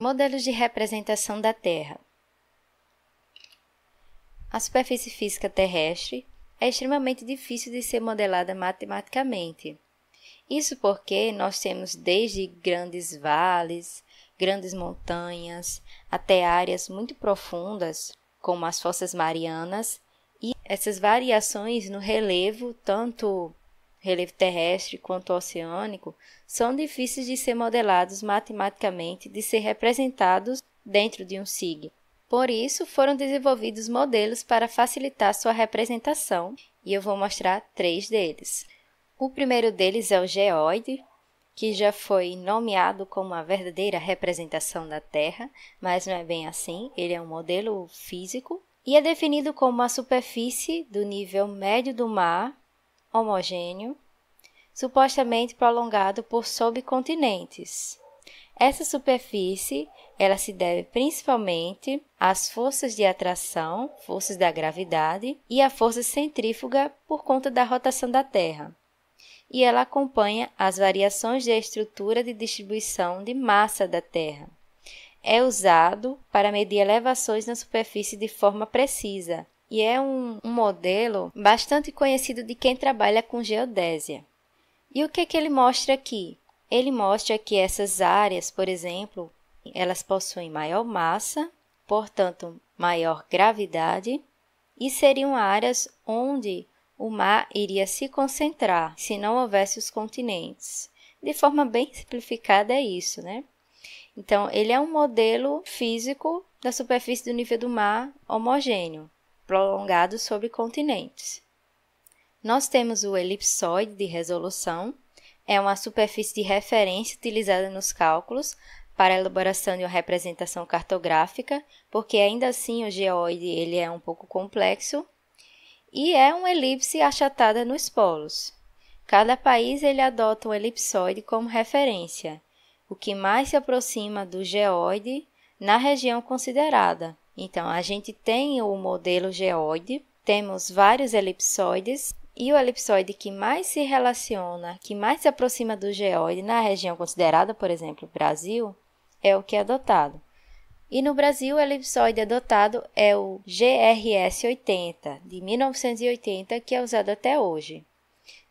Modelos de representação da Terra. A superfície física terrestre é extremamente difícil de ser modelada matematicamente. Isso porque nós temos desde grandes vales, grandes montanhas, até áreas muito profundas, como as Fossas Marianas, e essas variações no relevo, tanto relevo terrestre quanto oceânico, são difíceis de ser modelados matematicamente, de ser representados dentro de um SIG. Por isso, foram desenvolvidos modelos para facilitar sua representação, e eu vou mostrar três deles. O primeiro deles é o geoide, que já foi nomeado como a verdadeira representação da Terra, mas não é bem assim, ele é um modelo físico e é definido como a superfície do nível médio do mar homogêneo, supostamente prolongado por subcontinentes. Essa superfície, ela se deve principalmente às forças de atração, forças da gravidade e à força centrífuga por conta da rotação da Terra. E ela acompanha as variações da estrutura de distribuição de massa da Terra. É usado para medir elevações na superfície de forma precisa, e é um, um modelo bastante conhecido de quem trabalha com geodésia. E o que, que ele mostra aqui? Ele mostra que essas áreas, por exemplo, elas possuem maior massa, portanto, maior gravidade, e seriam áreas onde o mar iria se concentrar se não houvesse os continentes. De forma bem simplificada, é isso, né? Então, ele é um modelo físico da superfície do nível do mar homogêneo prolongado sobre continentes. Nós temos o elipsoide de resolução, é uma superfície de referência utilizada nos cálculos para a elaboração de uma representação cartográfica, porque ainda assim o geoide ele é um pouco complexo, e é uma elipse achatada nos polos. Cada país ele adota um elipsoide como referência, o que mais se aproxima do geoide na região considerada. Então, a gente tem o modelo geóide, temos vários elipsoides, e o elipsoide que mais se relaciona, que mais se aproxima do geóide na região considerada, por exemplo, Brasil, é o que é adotado. E no Brasil, o elipsoide adotado é o GRS 80, de 1980, que é usado até hoje.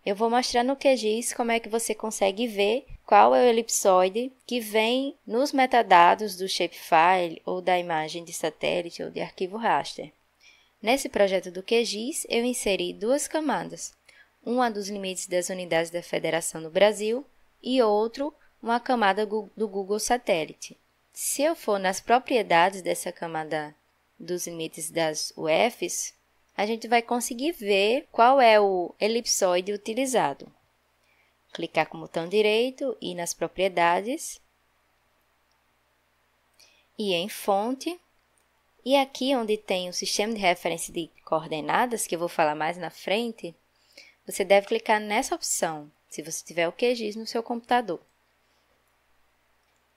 Eu vou mostrar no QGIS como é que você consegue ver qual é o elipsoide que vem nos metadados do shapefile ou da imagem de satélite ou de arquivo raster. Nesse projeto do QGIS, eu inseri duas camadas, uma dos limites das unidades da federação no Brasil e outro, uma camada do Google Satélite. Se eu for nas propriedades dessa camada dos limites das UFs, a gente vai conseguir ver qual é o elipsoide utilizado clicar com o botão direito e nas propriedades e em fonte. E aqui onde tem o sistema de referência de coordenadas, que eu vou falar mais na frente, você deve clicar nessa opção, se você tiver o QGIS no seu computador.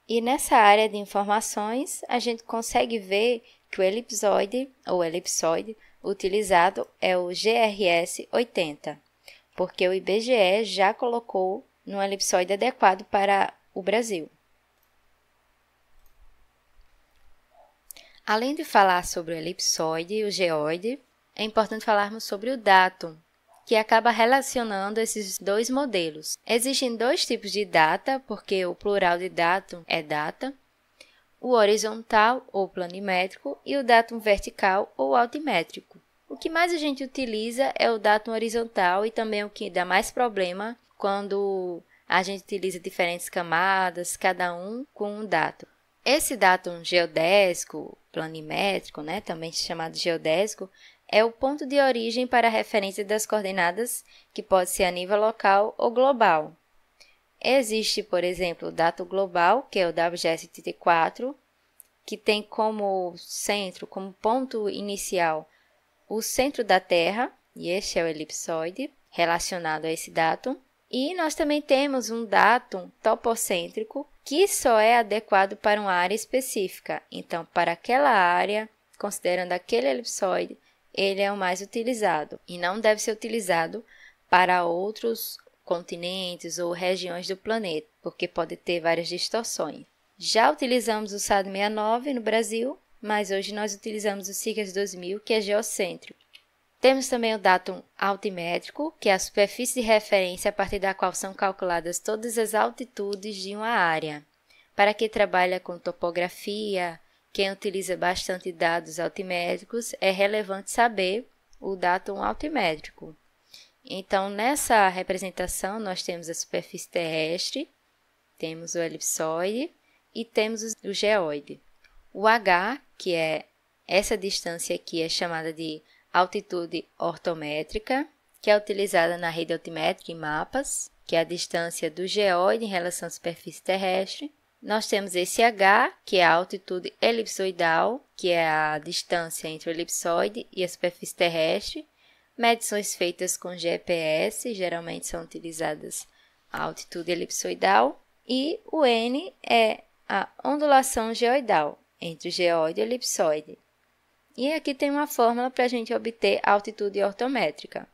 E nessa área de informações, a gente consegue ver que o elipsoide ou elipsoide utilizado é o GRS 80 porque o IBGE já colocou no elipsoide adequado para o Brasil. Além de falar sobre o elipsoide e o geoide, é importante falarmos sobre o datum, que acaba relacionando esses dois modelos. Existem dois tipos de data, porque o plural de datum é data, o horizontal ou planimétrico e o datum vertical ou altimétrico que mais a gente utiliza é o datum horizontal e também o que dá mais problema quando a gente utiliza diferentes camadas, cada um com um datum Esse datum geodésico, planimétrico, né, também chamado geodésico, é o ponto de origem para a referência das coordenadas, que pode ser a nível local ou global. Existe, por exemplo, o datum global, que é o WGS-84, que tem como centro, como ponto inicial, o centro da Terra, e este é o elipsoide, relacionado a esse datum. E nós também temos um datum topocêntrico que só é adequado para uma área específica. Então, para aquela área, considerando aquele elipsoide, ele é o mais utilizado e não deve ser utilizado para outros continentes ou regiões do planeta, porque pode ter várias distorções. Já utilizamos o SAD 69 no Brasil mas hoje nós utilizamos o SIGAS 2000, que é geocêntrico. Temos também o datum altimétrico, que é a superfície de referência a partir da qual são calculadas todas as altitudes de uma área. Para quem trabalha com topografia, quem utiliza bastante dados altimétricos, é relevante saber o datum altimétrico. Então, nessa representação, nós temos a superfície terrestre, temos o elipsoide e temos o geoide. O H, que é essa distância aqui é chamada de altitude ortométrica, que é utilizada na rede altimétrica em mapas, que é a distância do geóide em relação à superfície terrestre. Nós temos esse H, que é a altitude elipsoidal, que é a distância entre o elipsoide e a superfície terrestre. Medições feitas com GPS geralmente são utilizadas a altitude elipsoidal. E o N é a ondulação geoidal, entre o geóide e o elipsoide. E aqui tem uma fórmula para a gente obter altitude ortométrica.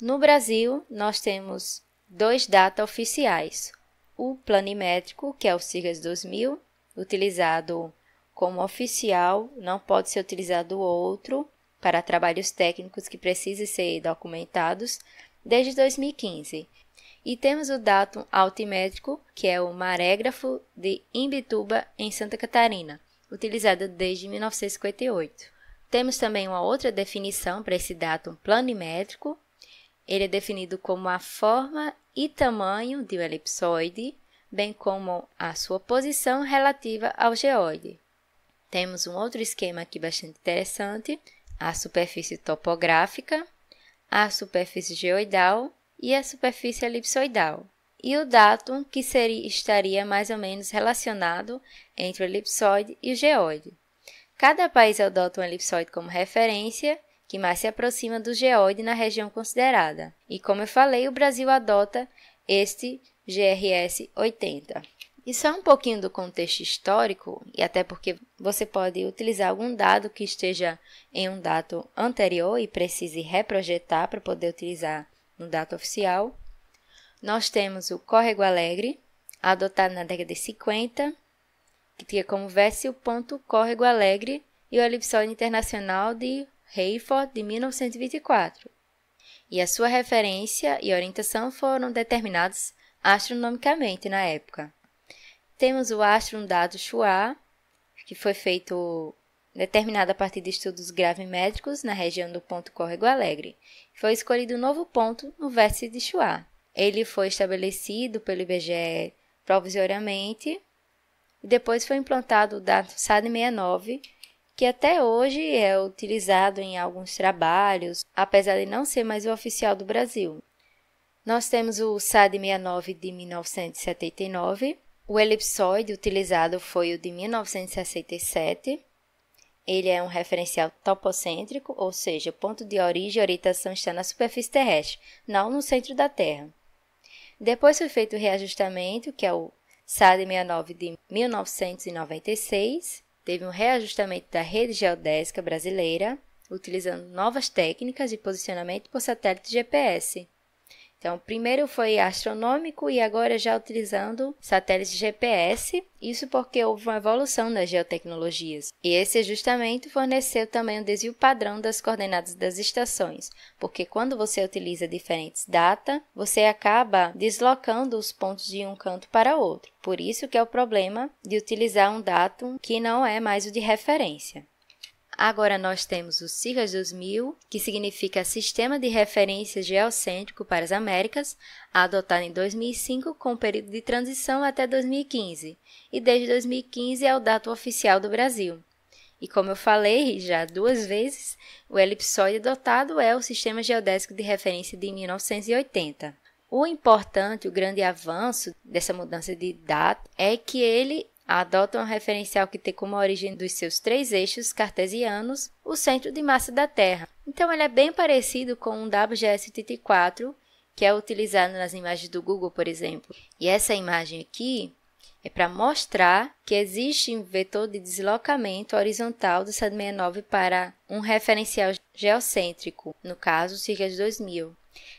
No Brasil, nós temos dois data oficiais. O planimétrico, que é o SIGAS 2000, utilizado como oficial, não pode ser utilizado outro para trabalhos técnicos que precisem ser documentados desde 2015. E temos o datum altimétrico, que é o marégrafo de Imbituba, em Santa Catarina, utilizada desde 1958. Temos também uma outra definição para esse datum planimétrico. Ele é definido como a forma e tamanho de um elipsoide, bem como a sua posição relativa ao geoide. Temos um outro esquema aqui bastante interessante, a superfície topográfica, a superfície geoidal e a superfície elipsoidal e o datum, que seria, estaria mais ou menos relacionado entre o elipsoide e o geóide. Cada país adota um elipsoide como referência, que mais se aproxima do geóide na região considerada. E como eu falei, o Brasil adota este GRS 80. E só um pouquinho do contexto histórico, e até porque você pode utilizar algum dado que esteja em um dado anterior e precise reprojetar para poder utilizar no dado oficial. Nós temos o Córrego Alegre, adotado na década de 50, que tinha como verso o ponto Córrego Alegre e o Elipsoide Internacional de Hayford, de 1924. E a sua referência e orientação foram determinados astronomicamente na época. Temos o astro dado Chua, que foi feito determinado a partir de estudos gravimétricos na região do ponto Córrego Alegre. Foi escolhido um novo ponto no vértice de Chua. Ele foi estabelecido pelo IBGE provisoriamente e depois foi implantado o dado SAD 69, que até hoje é utilizado em alguns trabalhos, apesar de não ser mais o oficial do Brasil. Nós temos o SAD 69 de 1979, o elipsoide utilizado foi o de 1967. Ele é um referencial topocêntrico, ou seja, o ponto de origem e orientação está na superfície terrestre, não no centro da Terra. Depois foi feito o reajustamento, que é o SAD 69 de 1996. Teve um reajustamento da rede geodésica brasileira, utilizando novas técnicas de posicionamento por satélite GPS. Então, primeiro foi astronômico e agora já utilizando satélites GPS, isso porque houve uma evolução nas geotecnologias. E esse ajustamento forneceu também o um desvio padrão das coordenadas das estações, porque quando você utiliza diferentes datas, você acaba deslocando os pontos de um canto para outro. Por isso que é o problema de utilizar um datum que não é mais o de referência. Agora nós temos o SIGAS 2000, que significa Sistema de Referência Geocêntrico para as Américas, adotado em 2005 com o período de transição até 2015, e desde 2015 é o dado oficial do Brasil. E como eu falei já duas vezes, o elipsoide adotado é o Sistema Geodésico de Referência de 1980. O importante, o grande avanço dessa mudança de data é que ele adotam um referencial que tem como origem dos seus três eixos cartesianos o centro de massa da Terra. Então, ele é bem parecido com um WGS-34, que é utilizado nas imagens do Google, por exemplo. E essa imagem aqui é para mostrar que existe um vetor de deslocamento horizontal do 169 para um referencial geocêntrico, no caso, cerca de 2000.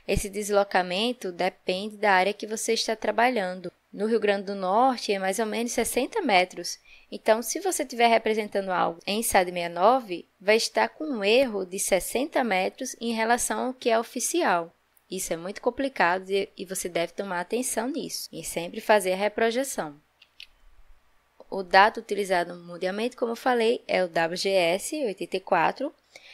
Esse deslocamento depende da área que você está trabalhando. No Rio Grande do Norte é mais ou menos 60 metros. Então, se você estiver representando algo em SAD 69, vai estar com um erro de 60 metros em relação ao que é oficial. Isso é muito complicado e você deve tomar atenção nisso e sempre fazer a reprojeção. O dado utilizado mundialmente, como eu falei, é o WGS 84,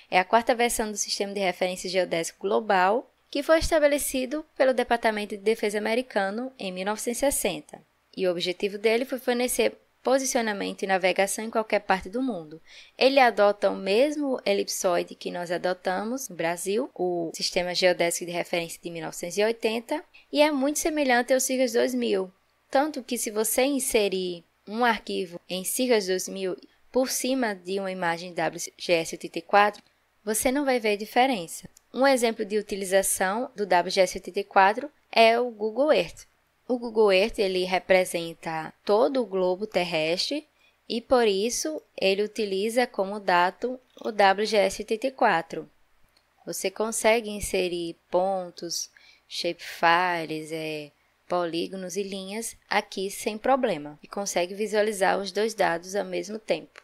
é a quarta versão do Sistema de Referência Geodésico Global que foi estabelecido pelo Departamento de Defesa americano em 1960, e o objetivo dele foi fornecer posicionamento e navegação em qualquer parte do mundo. Ele adota o mesmo elipsoide que nós adotamos no Brasil, o Sistema Geodésico de Referência de 1980, e é muito semelhante ao SIGAS 2000. Tanto que se você inserir um arquivo em SIGAS 2000 por cima de uma imagem WGS84, você não vai ver diferença. Um exemplo de utilização do WGS84 é o Google Earth. O Google Earth ele representa todo o globo terrestre e por isso ele utiliza como dado o WGS84. Você consegue inserir pontos, shapefiles, é, polígonos e linhas aqui sem problema e consegue visualizar os dois dados ao mesmo tempo.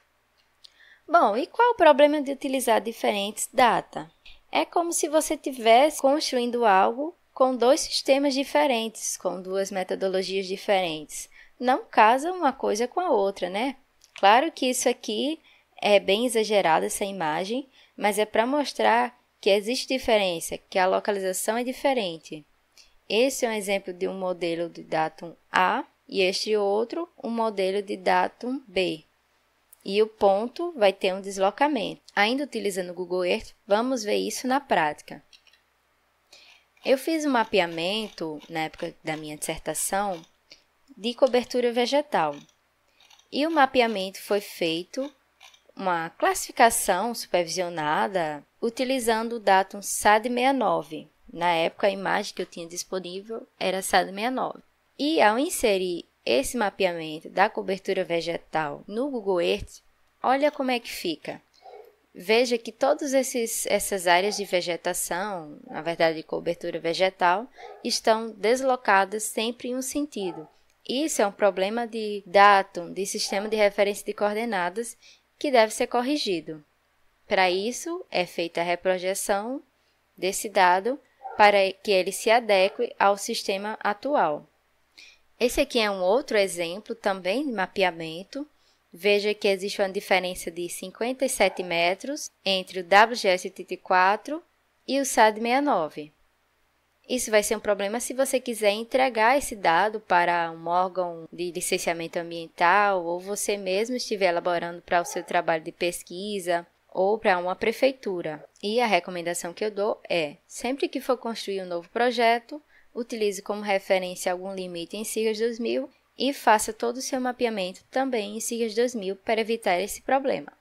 Bom, e qual o problema de utilizar diferentes data? É como se você tivesse construindo algo com dois sistemas diferentes, com duas metodologias diferentes. Não casa uma coisa com a outra, né? Claro que isso aqui é bem exagerado essa imagem, mas é para mostrar que existe diferença, que a localização é diferente. Esse é um exemplo de um modelo de datum A e este outro um modelo de datum B e o ponto vai ter um deslocamento. Ainda utilizando o Google Earth, vamos ver isso na prática. Eu fiz um mapeamento, na época da minha dissertação, de cobertura vegetal. E o mapeamento foi feito uma classificação supervisionada utilizando o datum SAD69. Na época, a imagem que eu tinha disponível era SAD69. E ao inserir esse mapeamento da cobertura vegetal no Google Earth, olha como é que fica. Veja que todas essas áreas de vegetação, na verdade de cobertura vegetal, estão deslocadas sempre em um sentido. Isso é um problema de datum, de sistema de referência de coordenadas, que deve ser corrigido. Para isso, é feita a reprojeção desse dado para que ele se adeque ao sistema atual. Esse aqui é um outro exemplo também de mapeamento. Veja que existe uma diferença de 57 metros entre o WGS-84 e o SAD-69. Isso vai ser um problema se você quiser entregar esse dado para um órgão de licenciamento ambiental ou você mesmo estiver elaborando para o seu trabalho de pesquisa ou para uma prefeitura. E a recomendação que eu dou é: sempre que for construir um novo projeto, utilize como referência algum limite em SIGAS 2000 e faça todo o seu mapeamento também em SIGAS 2000 para evitar esse problema.